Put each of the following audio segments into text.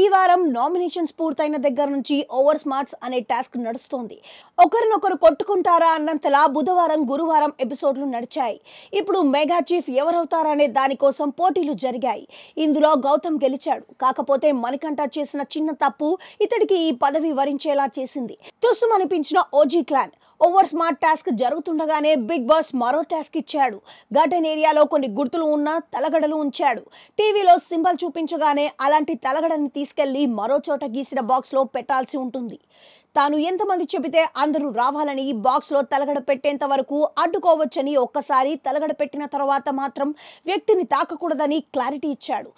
ఈ వారం నామినేషన్స్ పూర్తయిన దగ్గర నుంచి ఓవర్ స్మార్ట్స్ అనే టాస్క్ నడుస్తోంది ఒకరినొకరు కొట్టుకుంటారా అన్నంతలా బుధవారం గురువారం ఎపిసోడ్లు నడిచాయి ఇప్పుడు మెగా చీఫ్ ఎవరవుతారనే దానికోసం పోటీలు జరిగాయి ఇందులో గౌతమ్ గెలిచాడు కాకపోతే మణికంఠ చేసిన చిన్న తప్పు ఇతడికి ఈ పదవి వరించేలా చేసింది తుసుమనిపించిన OG clan over smart task జరుగుతుండగానే బిగ్ బాస్ మరో టాస్క్ ఇచ్చాడు గార్డెన్ ఏరియాలో కొన్ని గుర్తులు ఉన్న తలగడలు ఉంచాడు టీవీలో సింబల్ చూపించగానే అలాంటి తలగడని తీసుకెళ్లి మరో చోట గీసిన బాక్స్లో పెట్టాల్సి ఉంటుంది తాను ఎంతమంది చెబితే అందరూ రావాలని బాక్స్లో తలగడ పెట్టేంత వరకు అడ్డుకోవచ్చని ఒక్కసారి తలగడ పెట్టిన తర్వాత మాత్రం వ్యక్తిని తాకకూడదని క్లారిటీ ఇచ్చాడు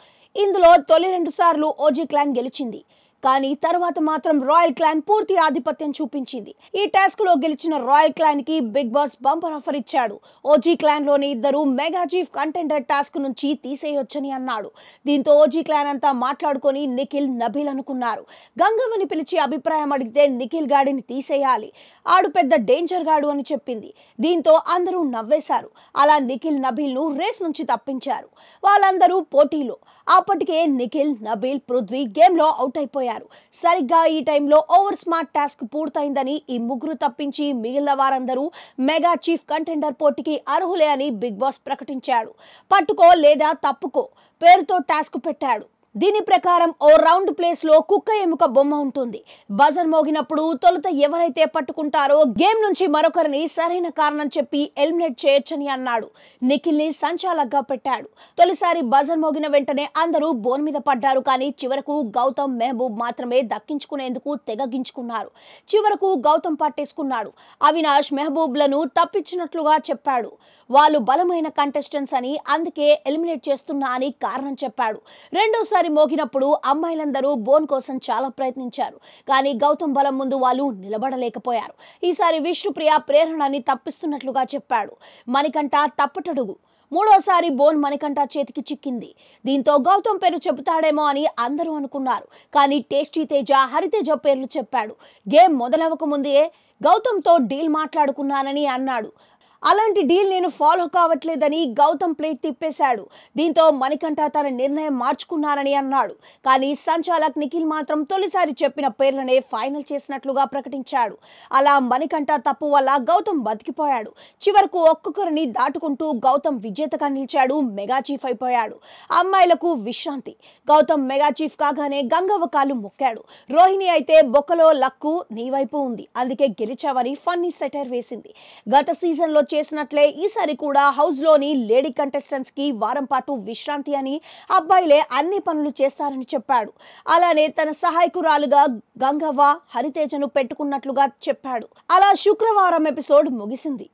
ఇందులో తొలి రెండు సార్లు ఓజీ క్లాన్ గెలిచింది కానీ తర్వాత మాత్రం రాయల్ క్లాన్ పూర్తి ఆధిపత్యం చూపించింది ఈ టాస్క్ లో గెలిచిన రాయల్ క్లాన్ కి బిగ్ బాస్ బంపర్ ఆఫర్ ఇచ్చాడు ఓజీ క్లాన్ లోని ఇద్దరు మెగా చీఫ్ కంటెండర్ టాస్క్ నుంచి తీసేయొచ్చని అన్నాడు దీంతో ఓజీ క్లాన్ అంతా మాట్లాడుకొని నిఖిల్ నబీల్ అనుకున్నారు గంగవ్వని పిలిచి అభిప్రాయం అడిగితే నిఖిల్ గాడిని తీసేయాలి ఆడు పెద్ద డేంజర్ గాడు అని చెప్పింది దీంతో అందరూ నవ్వేశారు అలా నిఖిల్ నబీల్ ను రేస్ నుంచి తప్పించారు వాళ్ళందరూ పోటీలో అప్పటికే నిఖిల్ నబీల్ పృథ్వీ గేమ్ లో అవుట్ అయిపోయారు బయలుదేరారు సరిగ్గా ఈ టైంలో ఓవర్ స్మార్ట్ టాస్క్ పూర్తయిందని ఈ ముగ్గురు తప్పించి మిగిలిన వారందరూ మెగా చీఫ్ కంటెండర్ పోటీకి అర్హులే అని బిగ్ బాస్ ప్రకటించాడు పట్టుకో లేదా తప్పుకో పేరుతో టాస్క్ పెట్టాడు దీని ప్రకారం ఓ రౌండ్ ప్లేస్లో కుక్క ఎముక బొమ్మ ఉంటుంది బజర్ మోగినప్పుడు తొలుత ఎవరైతే పట్టుకుంటారో గేమ్ నుంచి మరొకరిని సరైన కారణం చెప్పి ఎలిమినేట్ చేయొచ్చని అన్నాడు నిఖిల్ని సంచాలకగా పెట్టాడు తొలిసారి బజర్ మోగిన వెంటనే అందరూ బోన్ మీద పడ్డారు కానీ చివరకు గౌతమ్ మెహబూబ్ మాత్రమే దక్కించుకునేందుకు తెగగించుకున్నారు చివరకు గౌతమ్ పట్టేసుకున్నాడు అవినాష్ మెహబూబ్లను తప్పించినట్లుగా చెప్పాడు వాళ్ళు బలమైన కంటెస్టెంట్స్ అని అందుకే ఎలిమినేట్ చేస్తున్నా అని కారణం చెప్పాడు రెండోసారి ఒక్కసారి మోగినప్పుడు అమ్మాయిలందరూ బోన్ కోసం చాలా ప్రయత్నించారు కానీ గౌతమ్ బలం ముందు వాళ్ళు నిలబడలేకపోయారు ఈసారి విష్ణుప్రియ ప్రేరణని తప్పిస్తున్నట్లుగా చెప్పాడు మణికంఠ తప్పటడుగు మూడోసారి బోన్ మణికంఠ చేతికి చిక్కింది దీంతో గౌతమ్ పేరు చెబుతాడేమో అని అందరూ అనుకున్నారు కానీ టేస్టీ తేజ హరితేజ పేర్లు చెప్పాడు గేమ్ గౌతమ్ గౌతమ్తో డీల్ మాట్లాడుకున్నానని అన్నాడు అలాంటి డీల్ నేను ఫాలో కావట్లేదని గౌతమ్ ప్లేట్ తిప్పేశాడు దీంతో మణికంఠ తన నిర్ణయం మార్చుకున్నానని అన్నాడు కానీ సంచాలక్ నిఖిల్ మాత్రం తొలిసారి చెప్పిన పేర్లనే ఫైనల్ చేసినట్లుగా ప్రకటించాడు అలా మణికంఠ తప్పు వల్ల గౌతమ్ బతికిపోయాడు చివరకు ఒక్కొక్కరిని దాటుకుంటూ గౌతమ్ విజేతగా నిలిచాడు మెగా చీఫ్ అయిపోయాడు అమ్మాయిలకు విశ్రాంతి గౌతమ్ మెగా చీఫ్ కాగానే గంగవ్వ కాలు మొక్కాడు రోహిణి అయితే బొక్కలో లక్కు నీ వైపు ఉంది అందుకే గెలిచావని ఫన్నీ సెటర్ వేసింది గత సీజన్లో చేసినట్లే ఈసారి కూడా హౌస్లోని లేడీ కంటెస్టెంట్స్కి వారం పాటు విశ్రాంతి అని అబ్బాయిలే అన్ని పనులు చేస్తారని చెప్పాడు అలానే తన సహాయకురాలుగా గంగవ్వ హరితేజను పెట్టుకున్నట్లుగా చెప్పాడు అలా శుక్రవారం ఎపిసోడ్ ముగిసింది